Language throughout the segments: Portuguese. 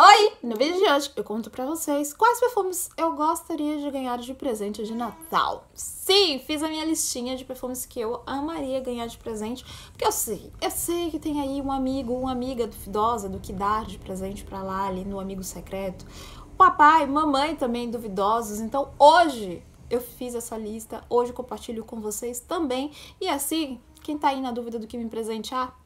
Oi! No vídeo de hoje eu conto pra vocês quais perfumes eu gostaria de ganhar de presente de Natal. Sim, fiz a minha listinha de perfumes que eu amaria ganhar de presente, porque eu sei, eu sei que tem aí um amigo, uma amiga duvidosa do que dar de presente pra lá ali no amigo secreto. Papai, mamãe também duvidosos, então hoje eu fiz essa lista, hoje compartilho com vocês também. E assim, quem tá aí na dúvida do que me presentear,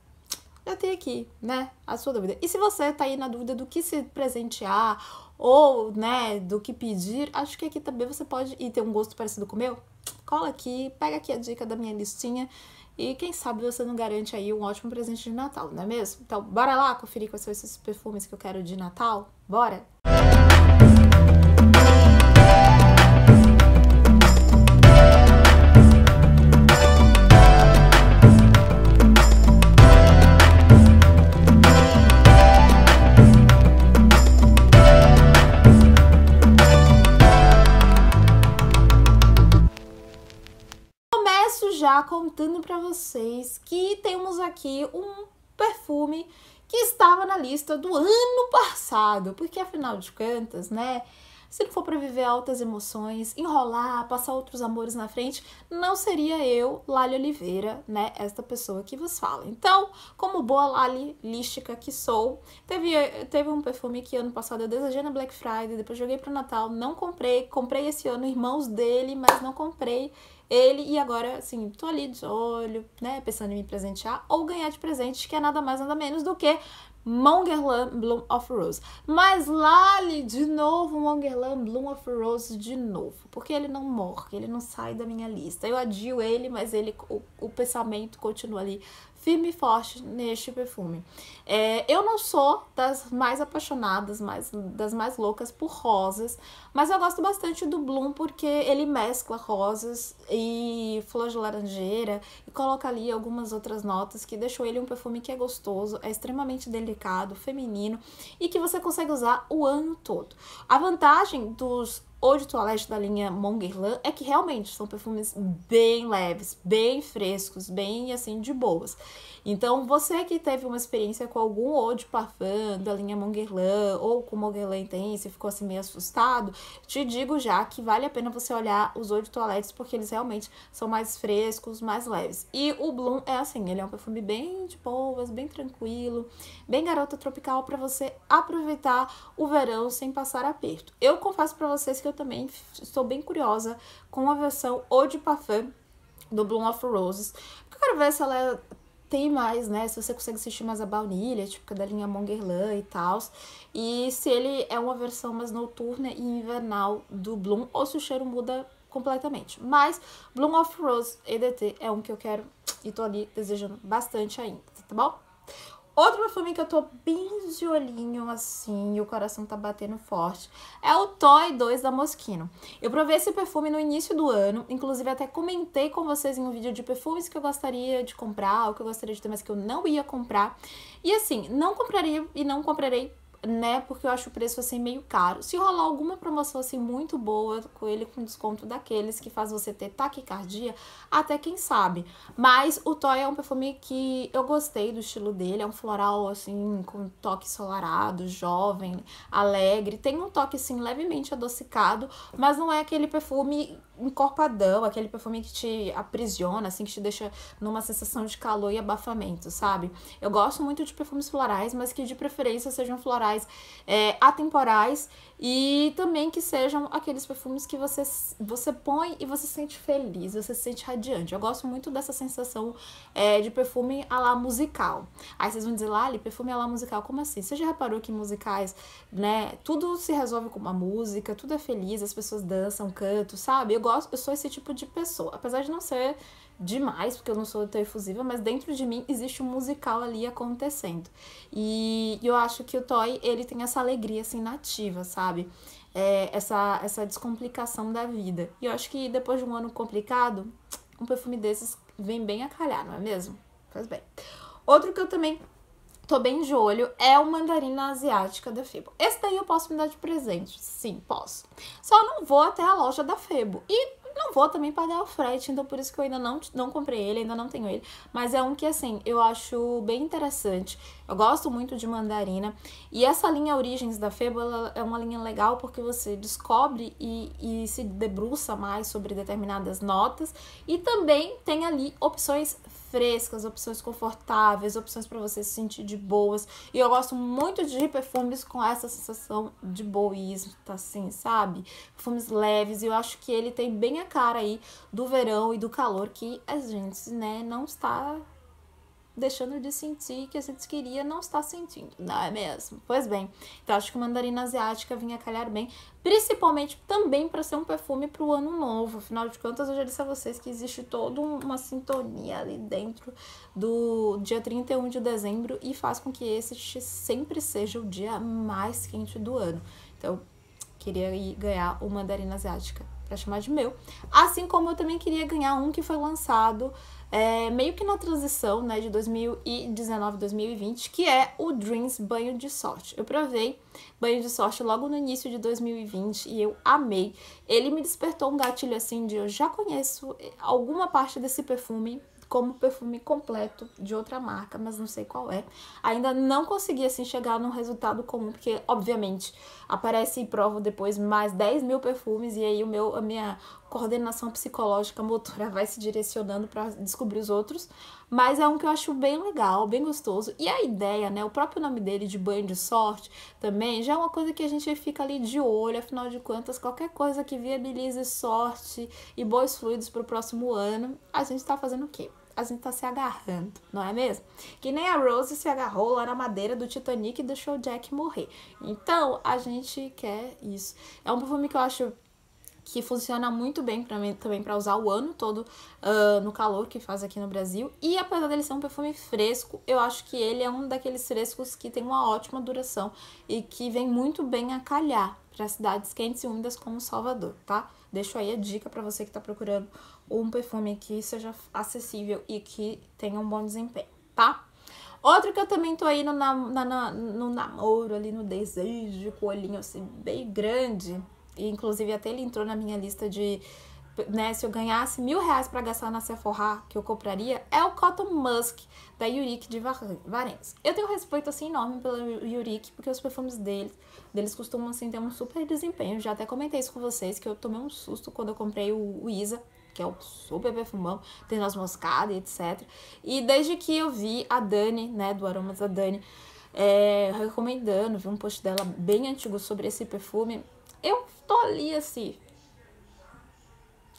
já tem aqui, né, a sua dúvida. E se você tá aí na dúvida do que se presentear ou, né, do que pedir, acho que aqui também você pode e ter um gosto parecido com o meu. Cola aqui, pega aqui a dica da minha listinha e quem sabe você não garante aí um ótimo presente de Natal, não é mesmo? Então, bora lá conferir quais são esses perfumes que eu quero de Natal? Bora! contando para vocês que temos aqui um perfume que estava na lista do ano passado, porque afinal de contas, né? Se não for para viver altas emoções, enrolar, passar outros amores na frente, não seria eu, Lali Oliveira, né? Esta pessoa que vos fala. Então, como boa Lali lística que sou, teve, teve um perfume que ano passado eu desejei na Black Friday, depois joguei pro Natal, não comprei, comprei esse ano irmãos dele, mas não comprei ele e agora, assim, tô ali de olho, né, pensando em me presentear ou ganhar de presente, que é nada mais, nada menos do que Mongerland Bloom of Rose. Mas Lali, de novo, Mongerland Bloom of Rose, de novo. Porque ele não morre, ele não sai da minha lista. Eu adio ele, mas ele, o, o pensamento continua ali firme e forte neste perfume. É, eu não sou das mais apaixonadas, mais, das mais loucas por rosas, mas eu gosto bastante do Bloom porque ele mescla rosas e flor de laranjeira e coloca ali algumas outras notas que deixou ele um perfume que é gostoso, é extremamente delicado, feminino e que você consegue usar o ano todo. A vantagem dos ou de toilette da linha Mongerlan é que realmente são perfumes bem leves, bem frescos, bem assim de boas. Então, você que teve uma experiência com algum eau de parfum da linha Mongerlan ou com Mongerlan Intense e ficou assim meio assustado, te digo já que vale a pena você olhar os eau de toilettes porque eles realmente são mais frescos, mais leves. E o Bloom é assim, ele é um perfume bem de boas, bem tranquilo, bem garota tropical para você aproveitar o verão sem passar aperto. Eu confesso para vocês que eu eu também estou bem curiosa com a versão Eau de Parfum do Bloom of Roses. Porque eu quero ver se ela é, tem mais, né? Se você consegue sentir mais a baunilha, tipo é da linha Mongerlan e tal. E se ele é uma versão mais noturna e invernal do Bloom, ou se o cheiro muda completamente. Mas Bloom of Roses EDT é um que eu quero e tô ali desejando bastante ainda, tá bom? Outro perfume que eu tô bem de olhinho, assim, e o coração tá batendo forte, é o Toy 2 da Moschino. Eu provei esse perfume no início do ano, inclusive até comentei com vocês em um vídeo de perfumes que eu gostaria de comprar, ou que eu gostaria de ter, mas que eu não ia comprar. E assim, não compraria e não comprarei né? Porque eu acho o preço assim meio caro. Se rolar alguma promoção assim muito boa com ele com desconto daqueles que faz você ter taquicardia, até quem sabe. Mas o Toy é um perfume que eu gostei do estilo dele, é um floral assim com toque solarado, jovem, alegre, tem um toque assim levemente adocicado, mas não é aquele perfume encorpadão, aquele perfume que te aprisiona, assim, que te deixa numa sensação de calor e abafamento, sabe? Eu gosto muito de perfumes florais, mas que de preferência sejam florais é, atemporais e também que sejam aqueles perfumes que você, você põe e você se sente feliz, você se sente radiante. Eu gosto muito dessa sensação é, de perfume à la musical. Aí vocês vão dizer, Lali, perfume à la musical, como assim? Você já reparou que musicais, né, tudo se resolve com uma música, tudo é feliz, as pessoas dançam, cantam, sabe? Eu gosto, eu sou esse tipo de pessoa. Apesar de não ser demais, porque eu não sou tão efusiva, mas dentro de mim existe um musical ali acontecendo. E eu acho que o Toy, ele tem essa alegria, assim, nativa, sabe? É, essa, essa descomplicação da vida. E eu acho que depois de um ano complicado, um perfume desses vem bem a calhar, não é mesmo? Faz bem. Outro que eu também tô bem de olho é o Mandarina Asiática da Febo. Esse daí eu posso me dar de presente, sim, posso. Só não vou até a loja da Febo. E não vou também pagar o frete, então por isso que eu ainda não, não comprei ele, ainda não tenho ele. Mas é um que, assim, eu acho bem interessante. Eu gosto muito de mandarina. E essa linha Origens da Febo é uma linha legal porque você descobre e, e se debruça mais sobre determinadas notas. E também tem ali opções frescas, opções confortáveis, opções para você se sentir de boas. E eu gosto muito de perfumes com essa sensação de boísmo, tá assim, sabe? Perfumes leves, e eu acho que ele tem bem a cara aí do verão e do calor que a gente, né, não está deixando de sentir que a gente queria não está sentindo, não é mesmo? Pois bem, então acho que o mandarina asiática vinha calhar bem, principalmente também para ser um perfume para o ano novo. Afinal de contas, eu já disse a vocês que existe toda uma sintonia ali dentro do dia 31 de dezembro e faz com que esse sempre seja o dia mais quente do ano. Então, queria ir ganhar o mandarina asiática para chamar de meu, assim como eu também queria ganhar um que foi lançado é, meio que na transição né, de 2019 2020, que é o Dreams Banho de Sorte. Eu provei Banho de Sorte logo no início de 2020 e eu amei. Ele me despertou um gatilho assim de eu já conheço alguma parte desse perfume como perfume completo de outra marca, mas não sei qual é. Ainda não consegui assim chegar num resultado comum, porque obviamente aparece e provo depois mais 10 mil perfumes e aí o meu, a minha coordenação psicológica motora vai se direcionando para descobrir os outros, mas é um que eu acho bem legal, bem gostoso. E a ideia, né, o próprio nome dele de banho de sorte, também já é uma coisa que a gente fica ali de olho, afinal de contas, qualquer coisa que viabilize sorte e bons fluidos para o próximo ano, a gente está fazendo o quê? a gente tá se agarrando, não é mesmo? Que nem a Rose se agarrou lá na madeira do Titanic e deixou o Jack morrer. Então, a gente quer isso. É um filme que eu acho que funciona muito bem também para usar o ano todo uh, no calor que faz aqui no Brasil. E apesar dele ser um perfume fresco, eu acho que ele é um daqueles frescos que tem uma ótima duração e que vem muito bem a calhar para cidades quentes e úmidas como Salvador, tá? Deixo aí a dica para você que está procurando um perfume que seja acessível e que tenha um bom desempenho, tá? Outro que eu também tô aí no, na, na, no namoro, ali no desejo, com o olhinho assim bem grande, e, inclusive, até ele entrou na minha lista de. Né, se eu ganhasse mil reais para gastar na Sephora, que eu compraria, é o Cotton Musk da Yurik de Varennes. Eu tenho respeito assim enorme pela Yurik porque os perfumes deles, deles costumam assim, ter um super desempenho. Já até comentei isso com vocês, que eu tomei um susto quando eu comprei o, o Isa, que é um super perfumão, tem noz moscada e etc. E desde que eu vi a Dani, né, do Aromas da Dani, é, recomendando, vi um post dela bem antigo sobre esse perfume, eu tô ali assim,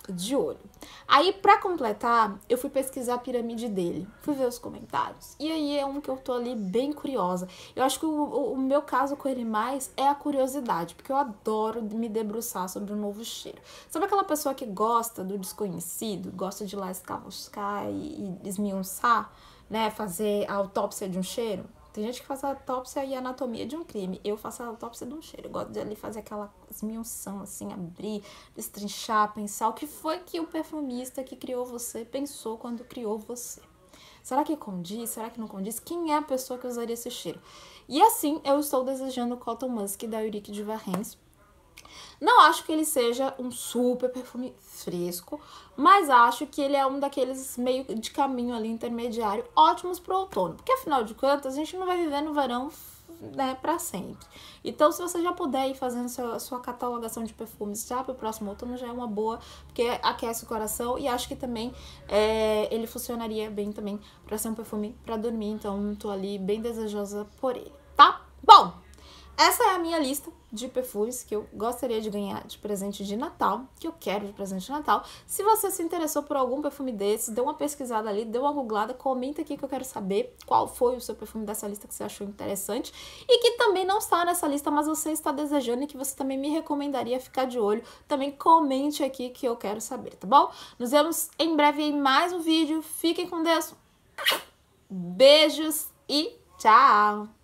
de olho. Aí, para completar, eu fui pesquisar a pirâmide dele, fui ver os comentários. E aí é um que eu tô ali bem curiosa. Eu acho que o, o meu caso com ele mais é a curiosidade, porque eu adoro me debruçar sobre um novo cheiro. Sabe aquela pessoa que gosta do desconhecido, gosta de ir lá escavuscar e, e esmiunçar, né? Fazer a autópsia de um cheiro? Tem gente que faz a autópsia e a anatomia de um crime. Eu faço a autópsia de um cheiro. Eu gosto de ali fazer aquela esmiução, assim, abrir, destrinchar, pensar o que foi que o perfumista que criou você pensou quando criou você. Será que condiz? Será que não condiz? Quem é a pessoa que usaria esse cheiro? E assim eu estou desejando o Cotton Musk da Eurique de Varrens não acho que ele seja um super perfume fresco, mas acho que ele é um daqueles meio de caminho ali intermediário, ótimos para o outono, porque afinal de contas a gente não vai viver no verão né, para sempre. Então, se você já puder ir fazendo sua, sua catalogação de perfumes já para o próximo outono, já é uma boa, porque aquece o coração e acho que também é, ele funcionaria bem também para ser um perfume para dormir. Então, tô ali bem desejosa por ele. Essa é a minha lista de perfumes que eu gostaria de ganhar de presente de Natal, que eu quero de presente de Natal. Se você se interessou por algum perfume desses dê uma pesquisada ali, dê uma googlada, comenta aqui que eu quero saber qual foi o seu perfume dessa lista que você achou interessante e que também não está nessa lista, mas você está desejando e que você também me recomendaria ficar de olho. Também comente aqui que eu quero saber, tá bom? Nos vemos em breve em mais um vídeo. Fiquem com Deus. Beijos e tchau!